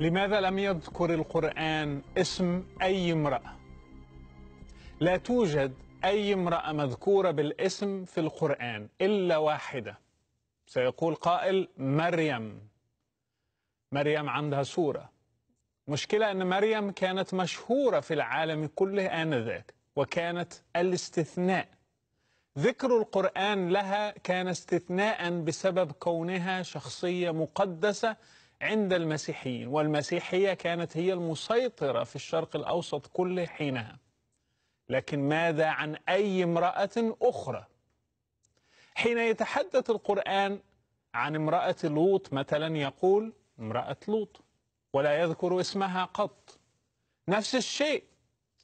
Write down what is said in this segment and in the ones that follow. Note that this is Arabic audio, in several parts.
لماذا لم يذكر القرآن اسم أي امرأة؟ لا توجد أي امرأة مذكورة بالاسم في القرآن إلا واحدة سيقول قائل مريم مريم عندها سورة مشكلة أن مريم كانت مشهورة في العالم كله آنذاك وكانت الاستثناء ذكر القرآن لها كان استثناء بسبب كونها شخصية مقدسة عند المسيحيين والمسيحية كانت هي المسيطرة في الشرق الأوسط كله حينها لكن ماذا عن أي امرأة أخرى حين يتحدث القرآن عن امرأة لوط مثلا يقول امرأة لوط ولا يذكر اسمها قط نفس الشيء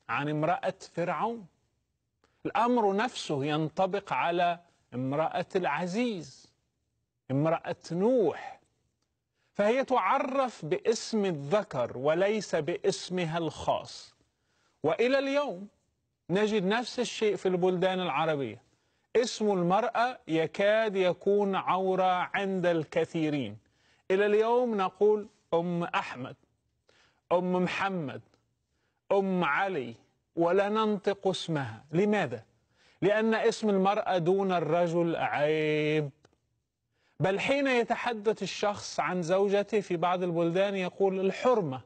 عن امرأة فرعون الأمر نفسه ينطبق على امرأة العزيز امرأة نوح فهي تعرف باسم الذكر وليس باسمها الخاص والى اليوم نجد نفس الشيء في البلدان العربيه اسم المراه يكاد يكون عوره عند الكثيرين الى اليوم نقول ام احمد ام محمد ام علي ولا ننطق اسمها لماذا لان اسم المراه دون الرجل عيب بل حين يتحدث الشخص عن زوجته في بعض البلدان يقول الحرمة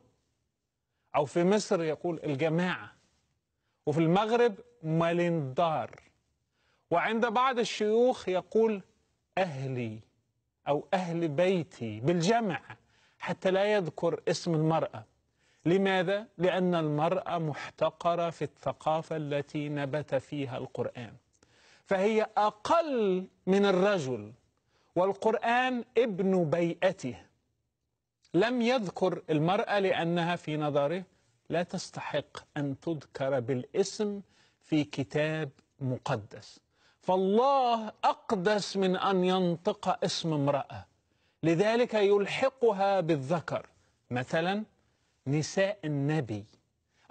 أو في مصر يقول الجماعة وفي المغرب مالندار وعند بعض الشيوخ يقول أهلي أو أهل بيتي بالجمع حتى لا يذكر اسم المرأة لماذا؟ لأن المرأة محتقرة في الثقافة التي نبت فيها القرآن فهي أقل من الرجل والقرآن ابن بيئته لم يذكر المرأة لأنها في نظره لا تستحق أن تذكر بالاسم في كتاب مقدس فالله أقدس من أن ينطق اسم امرأة لذلك يلحقها بالذكر مثلا نساء النبي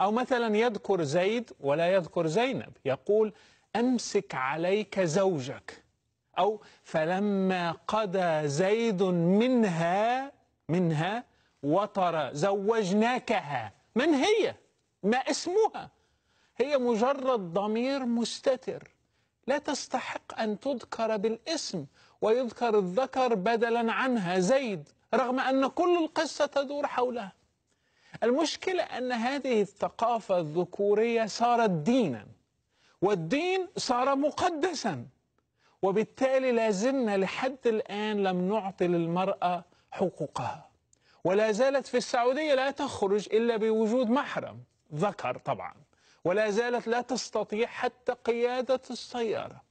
أو مثلا يذكر زيد ولا يذكر زينب يقول أمسك عليك زوجك أو فلما قضى زيد منها منها وطر زوجناكها من هي ما اسمها هي مجرد ضمير مستتر لا تستحق أن تذكر بالاسم ويذكر الذكر بدلا عنها زيد رغم أن كل القصة تدور حولها المشكلة أن هذه الثقافة الذكورية صارت دينا والدين صار مقدسا وبالتالي لازلنا لحد الآن لم نعطي للمرأة حقوقها ولا زالت في السعودية لا تخرج إلا بوجود محرم ذكر طبعا ولا زالت لا تستطيع حتى قيادة السيارة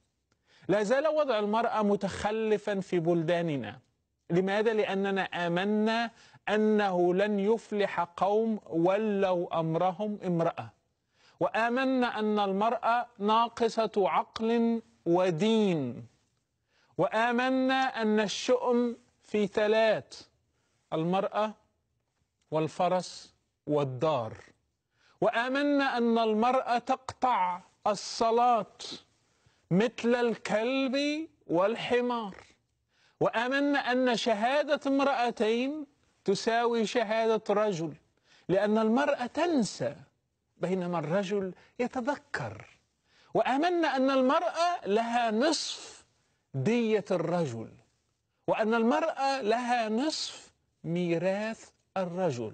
لا زال وضع المرأة متخلفا في بلداننا لماذا؟ لأننا آمنا أنه لن يفلح قوم ولوا أمرهم امرأة وآمنا أن المرأة ناقصة عقل ودين وآمنا أن الشؤم في ثلاث المرأة والفرس والدار وآمنا أن المرأة تقطع الصلاة مثل الكلب والحمار وآمنا أن شهادة امرأتين تساوي شهادة رجل لأن المرأة تنسى بينما الرجل يتذكر وآمنا أن المرأة لها نصف دية الرجل وأن المرأة لها نصف ميراث الرجل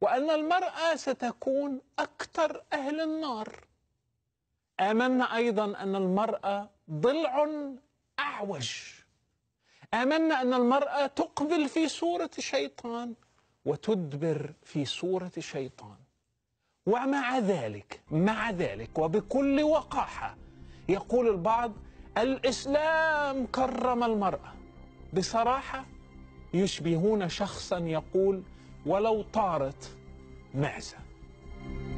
وأن المرأة ستكون أكثر أهل النار آمنا أيضا أن المرأة ضلع أعوج آمنا أن المرأة تقبل في صورة شيطان وتدبر في صورة شيطان ومع ذلك مع ذلك وبكل وقاحة يقول البعض الإسلام كرم المرأة بصراحة يشبهون شخصا يقول ولو طارت معزة